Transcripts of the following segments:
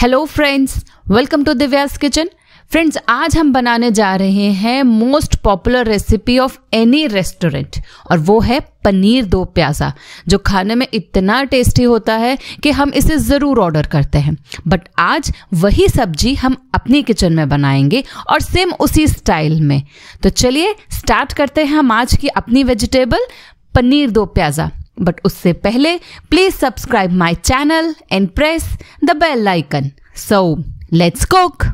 hello friends welcome to Divya's kitchen friends आज हम बनाने जा रहे हैं most popular recipe of any restaurant और वो है पनीर दो प्याज़ा जो खाने में इतना टेस्टी होता है कि हम इसे ज़रूर ऑर्डर करते हैं बट आज वही सब्जी हम अपनी किचन में बनाएंगे और सेम उसी स्टाइल में तो चलिए स्टार्ट करते हैं हम आज की अपनी वेजिटेबल पनीर दो प्याज़ा बट उससे पहले please subscribe my channel and press the bell icon so let's cook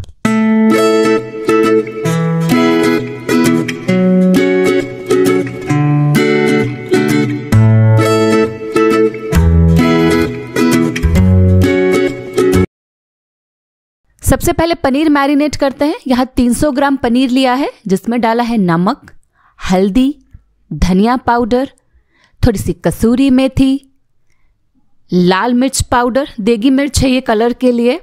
सबसे पहले पनीर मैरिनेट करते हैं यहाँ 300 ग्राम पनीर लिया है जिसमें डाला है नमक हल्दी धनिया पाउडर थोड़ी सी कसूरी मेथी लाल मिर्च पाउडर देगी मिर्च है ये कलर के लिए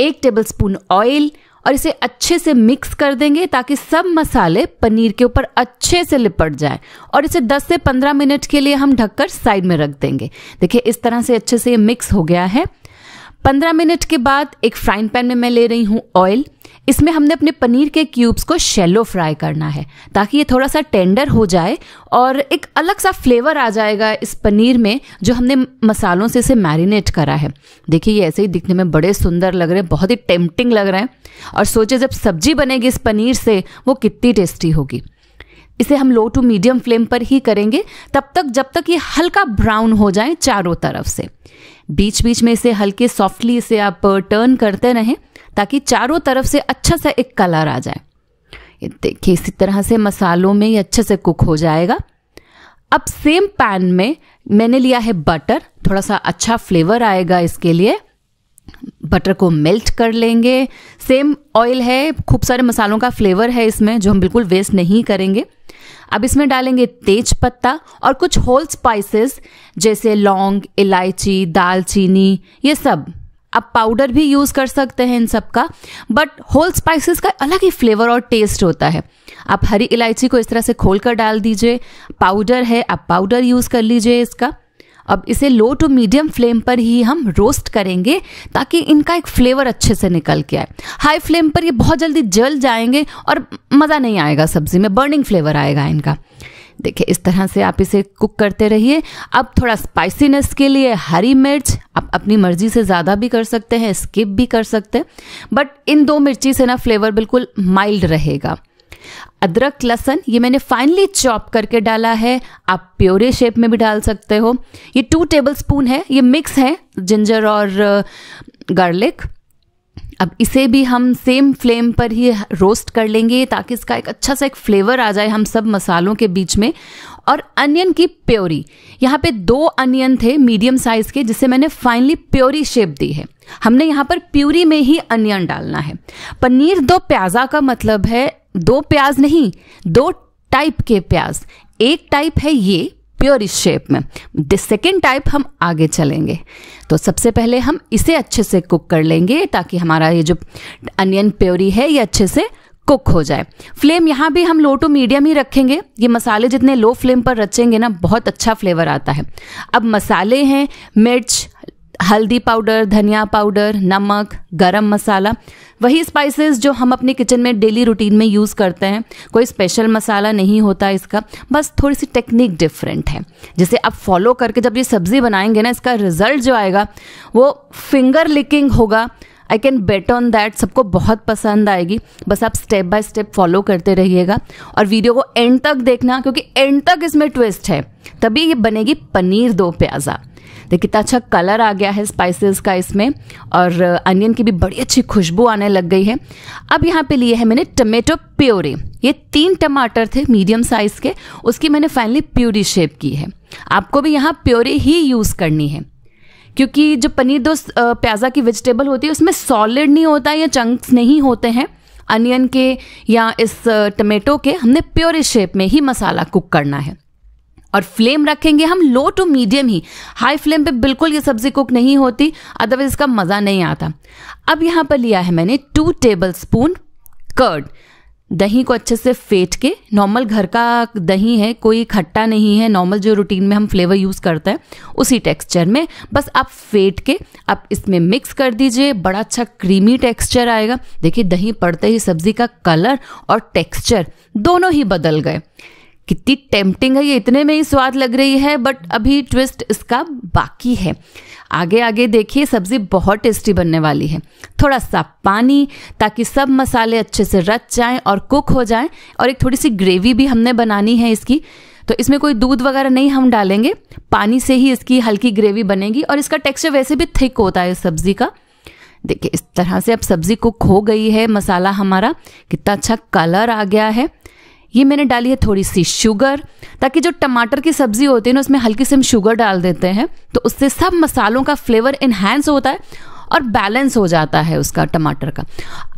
एक टेबलस्पून ऑयल और इसे अच्छे से मिक्स कर देंगे ताकि सब मसाले पनीर के ऊपर अच्छे से लिपट जाए और इसे 10 से 15 मिनट के लिए हम ढककर साइड में रख देंगे देखिए इस तरह से अच्छे से ये मिक्स हो गया है 15 मिनट के बाद एक फ्राइंग पैन में मैं ले रही हूँ ऑयल इसमें हमने अपने पनीर के क्यूब्स को शेलो फ्राई करना है ताकि ये थोड़ा सा टेंडर हो जाए और एक अलग सा फ्लेवर आ जाएगा इस पनीर में जो हमने मसालों से इसे मैरिनेट करा है देखिए ये ऐसे ही दिखने में बड़े सुंदर लग रहे हैं बहुत ही टेम्पटिंग लग रहे हैं और सोचे जब सब्जी बनेगी इस पनीर से वो कितनी टेस्टी होगी इसे हम लो टू मीडियम फ्लेम पर ही करेंगे तब तक जब तक ये हल्का ब्राउन हो जाए चारों तरफ से बीच बीच में इसे हल्के सॉफ्टली इसे आप टर्न करते रहें ताकि चारों तरफ से अच्छा सा एक कलर आ जाए देखिए इसी तरह से मसालों में ये अच्छे से कुक हो जाएगा अब सेम पैन में मैंने लिया है बटर थोड़ा सा अच्छा फ्लेवर आएगा इसके लिए बटर को मेल्ट कर लेंगे सेम ऑयल है खूब सारे मसालों का फ्लेवर है इसमें जो हम बिल्कुल वेस्ट नहीं करेंगे अब इसमें डालेंगे तेज पत्ता और कुछ होल स्पाइसेस जैसे लौंग इलायची दालचीनी ये सब आप पाउडर भी यूज़ कर सकते हैं इन सब का बट होल स्पाइसेस का अलग ही फ्लेवर और टेस्ट होता है आप हरी इलायची को इस तरह से खोल कर डाल दीजिए पाउडर है आप पाउडर यूज़ कर लीजिए इसका अब इसे लो टू मीडियम फ्लेम पर ही हम रोस्ट करेंगे ताकि इनका एक फ्लेवर अच्छे से निकल के आए हाई फ्लेम पर ये बहुत जल्दी जल जाएंगे और मज़ा नहीं आएगा सब्जी में बर्निंग फ्लेवर आएगा इनका देखिए इस तरह से आप इसे कुक करते रहिए अब थोड़ा स्पाइसीनेस के लिए हरी मिर्च आप अपनी मर्जी से ज़्यादा भी कर सकते हैं स्किप भी कर सकते हैं बट इन दो मिर्ची से ना फ्लेवर बिल्कुल माइल्ड रहेगा अदरक लहसन ये मैंने फाइनली चॉप करके डाला है आप प्योरे शेप में भी डाल सकते हो ये टू टेबल स्पून है ये मिक्स है जिंजर और गार्लिक uh, अब इसे भी हम सेम फ्लेम पर ही रोस्ट कर लेंगे ताकि इसका एक अच्छा सा एक फ्लेवर आ जाए हम सब मसालों के बीच में और अनियन की प्योरी यहाँ पे दो अनियन थे मीडियम साइज के जिसे मैंने फाइनली प्योरी शेप दी है हमने यहाँ पर प्यूरी में ही अनियन डालना है पनीर दो प्याजा का मतलब है दो प्याज नहीं दो टाइप के प्याज एक टाइप है ये प्योर इस शेप में सेकेंड टाइप हम आगे चलेंगे तो सबसे पहले हम इसे अच्छे से कुक कर लेंगे ताकि हमारा ये जो अनियन प्योरी है ये अच्छे से कुक हो जाए फ्लेम यहाँ भी हम लो टू मीडियम ही रखेंगे ये मसाले जितने लो फ्लेम पर रचेंगे ना बहुत अच्छा फ्लेवर आता है अब मसाले हैं मिर्च हल्दी पाउडर धनिया पाउडर नमक गरम मसाला वही स्पाइसेस जो हम अपने किचन में डेली रूटीन में यूज़ करते हैं कोई स्पेशल मसाला नहीं होता इसका बस थोड़ी सी टेक्निक डिफरेंट है जिसे आप फॉलो करके जब ये सब्ज़ी बनाएंगे ना इसका रिजल्ट जो आएगा वो फिंगर लिकिंग होगा I can bet on that सबको बहुत पसंद आएगी बस आप स्टेप बाय स्टेप फॉलो करते रहिएगा और वीडियो को एंड तक देखना क्योंकि एंड तक इसमें ट्विस्ट है तभी ये बनेगी पनीर दो प्याज़ा तो कितना अच्छा कलर आ गया है स्पाइसेस का इसमें और अनियन की भी बड़ी अच्छी खुशबू आने लग गई है अब यहाँ पे लिए है मैंने टमेटो प्योरे ये तीन टमाटर थे मीडियम साइज के उसकी मैंने फाइनली प्योरी शेप की है आपको भी यहाँ प्योरे ही यूज़ करनी है क्योंकि जो पनीर दो प्याजा की वेजिटेबल होती है उसमें सॉलिड नहीं होता या चंक्स नहीं होते हैं अनियन के या इस टमेटो के हमने प्योरे शेप में ही मसाला कुक करना है और फ्लेम रखेंगे हम लो टू मीडियम ही हाई फ्लेम पे बिल्कुल ये सब्जी कुक नहीं होती अदरवाइज इसका मज़ा नहीं आता अब यहाँ पर लिया है मैंने टू टेबल स्पून कर्ड दही को अच्छे से फेंट के नॉर्मल घर का दही है कोई खट्टा नहीं है नॉर्मल जो रूटीन में हम फ्लेवर यूज़ करते हैं उसी टेक्सचर में बस आप फेंट के आप इसमें मिक्स कर दीजिए बड़ा अच्छा क्रीमी टेक्सचर आएगा देखिए दही पड़ते ही सब्ज़ी का कलर और टेक्सचर दोनों ही बदल गए कितनी टेम्पटिंग है ये इतने में ही स्वाद लग रही है बट अभी ट्विस्ट इसका बाकी है आगे आगे देखिए सब्ज़ी बहुत टेस्टी बनने वाली है थोड़ा सा पानी ताकि सब मसाले अच्छे से रच जाएं और कुक हो जाएं और एक थोड़ी सी ग्रेवी भी हमने बनानी है इसकी तो इसमें कोई दूध वगैरह नहीं हम डालेंगे पानी से ही इसकी हल्की ग्रेवी बनेगी और इसका टेक्सचर वैसे भी थिक होता है सब्ज़ी का देखिए इस तरह से अब सब्ज़ी कुक हो गई है मसाला हमारा कितना अच्छा कलर आ गया है ये मैंने डाली है थोड़ी सी शुगर ताकि जो टमाटर की सब्जी होती है ना उसमें हल्की सी हम शुगर डाल देते हैं तो उससे सब मसालों का फ्लेवर इन्हेंस होता है और बैलेंस हो जाता है उसका टमाटर का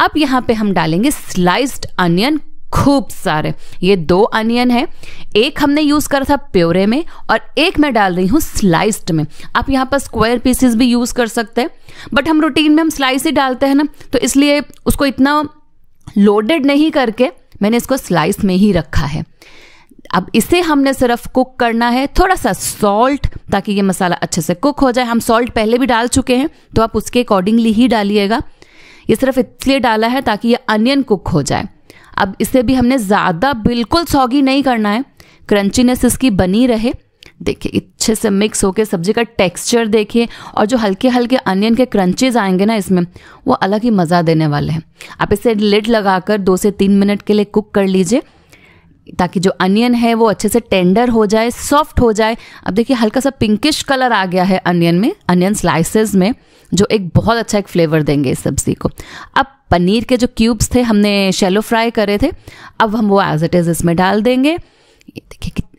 अब यहाँ पे हम डालेंगे स्लाइस्ड अनियन खूब सारे ये दो अनियन है एक हमने यूज़ करा था प्योरे में और एक मैं डाल रही हूँ स्लाइस्ड में आप यहाँ पर स्क्वायर पीसेस भी यूज़ कर सकते हैं बट हम रूटीन में हम स्लाइस ही डालते हैं ना तो इसलिए उसको इतना लोडेड नहीं करके मैंने इसको स्लाइस में ही रखा है अब इसे हमने सिर्फ कुक करना है थोड़ा सा सॉल्ट ताकि ये मसाला अच्छे से कुक हो जाए हम सॉल्ट पहले भी डाल चुके हैं तो आप उसके अकॉर्डिंगली ही डालिएगा ये सिर्फ इसलिए डाला है ताकि ये अनियन कुक हो जाए अब इसे भी हमने ज़्यादा बिल्कुल सॉगी नहीं करना है क्रंचीनेस इसकी बनी रहे देखिए अच्छे से मिक्स होकर सब्जी का टेक्सचर देखिए और जो हल्के हल्के अनियन के क्रंचेज आएंगे ना इसमें वो अलग ही मज़ा देने वाले हैं आप इसे लिड लगाकर दो से तीन मिनट के लिए कुक कर लीजिए ताकि जो अनियन है वो अच्छे से टेंडर हो जाए सॉफ्ट हो जाए अब देखिए हल्का सा पिंकिश कलर आ गया है अनियन में अनियन स्लाइसेस में जो एक बहुत अच्छा एक फ्लेवर देंगे इस सब्ज़ी को अब पनीर के जो क्यूब्स थे हमने शेलो फ्राई करे थे अब हम वो एज इट इज़ इसमें डाल देंगे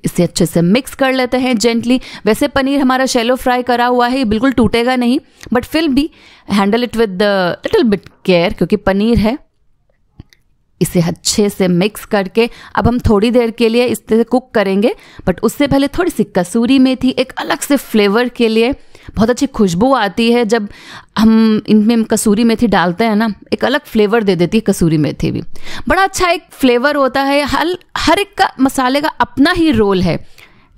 इसे अच्छे से मिक्स कर लेते हैं जेंटली वैसे पनीर हमारा शेलो फ्राई करा हुआ है ये बिल्कुल टूटेगा नहीं बट फिर भी handle it with little bit care क्योंकि पनीर है इसे अच्छे से मिक्स करके अब हम थोड़ी देर के लिए इससे कुक करेंगे बट उससे पहले थोड़ी सी कसूरी मेथी एक अलग से फ्लेवर के लिए बहुत अच्छी खुशबू आती है जब हम इनमें कसूरी मेथी डालते हैं ना एक अलग फ्लेवर दे देती है कसूरी मेथी भी बड़ा अच्छा एक फ्लेवर होता है हर हर एक का मसाले का अपना ही रोल है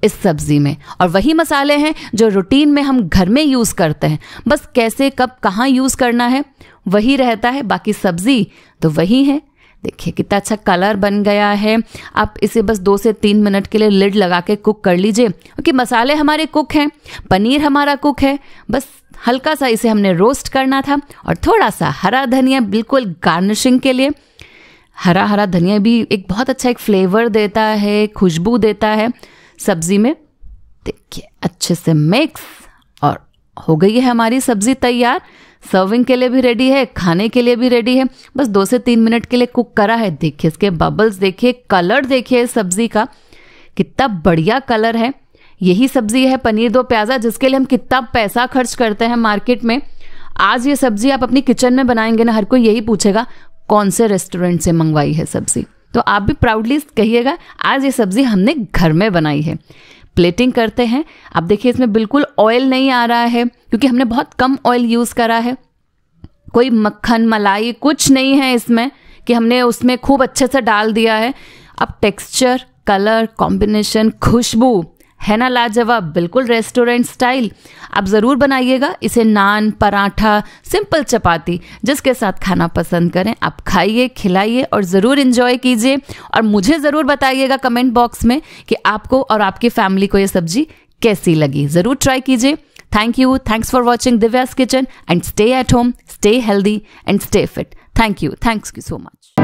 इस सब्जी में और वही मसाले हैं जो रूटीन में हम घर में यूज़ करते हैं बस कैसे कब कहाँ यूज़ करना है वही रहता है बाकी सब्जी तो वही है देखिए कितना अच्छा कलर बन गया है आप इसे बस दो से तीन मिनट के लिए लिड लगा के कुक कर लीजिए क्योंकि मसाले हमारे कुक हैं पनीर हमारा कुक है बस हल्का सा इसे हमने रोस्ट करना था और थोड़ा सा हरा धनिया बिल्कुल गार्निशिंग के लिए हरा हरा धनिया भी एक बहुत अच्छा एक फ्लेवर देता है खुशबू देता है सब्जी में देखिए अच्छे से मिक्स हो गई है हमारी सब्जी तैयार सर्विंग के लिए भी रेडी है खाने के लिए भी रेडी है बस दो से तीन मिनट के लिए कुक करा है देखिए इसके बबल्स देखिए कलर देखिए सब्जी का कितना बढ़िया कलर है यही सब्जी है पनीर दो प्याजा जिसके लिए हम कितना पैसा खर्च करते हैं मार्केट में आज ये सब्जी आप अपनी किचन में बनाएंगे ना हर कोई यही पूछेगा कौन से रेस्टोरेंट से मंगवाई है सब्जी तो आप भी प्राउडली कहिएगा आज ये सब्जी हमने घर में बनाई है प्लेटिंग करते हैं आप देखिए इसमें बिल्कुल ऑयल नहीं आ रहा है क्योंकि हमने बहुत कम ऑयल यूज़ करा है कोई मक्खन मलाई कुछ नहीं है इसमें कि हमने उसमें खूब अच्छे से डाल दिया है अब टेक्सचर कलर कॉम्बिनेशन खुशबू है ना लाजवाब बिल्कुल रेस्टोरेंट स्टाइल आप ज़रूर बनाइएगा इसे नान पराठा सिंपल चपाती जिसके साथ खाना पसंद करें आप खाइए खिलाइए और ज़रूर इन्जॉय कीजिए और मुझे ज़रूर बताइएगा कमेंट बॉक्स में कि आपको और आपकी फैमिली को ये सब्जी कैसी लगी ज़रूर ट्राई कीजिए thank you thanks for watching Divya's kitchen and stay at home stay healthy and stay fit thank you thanks you so much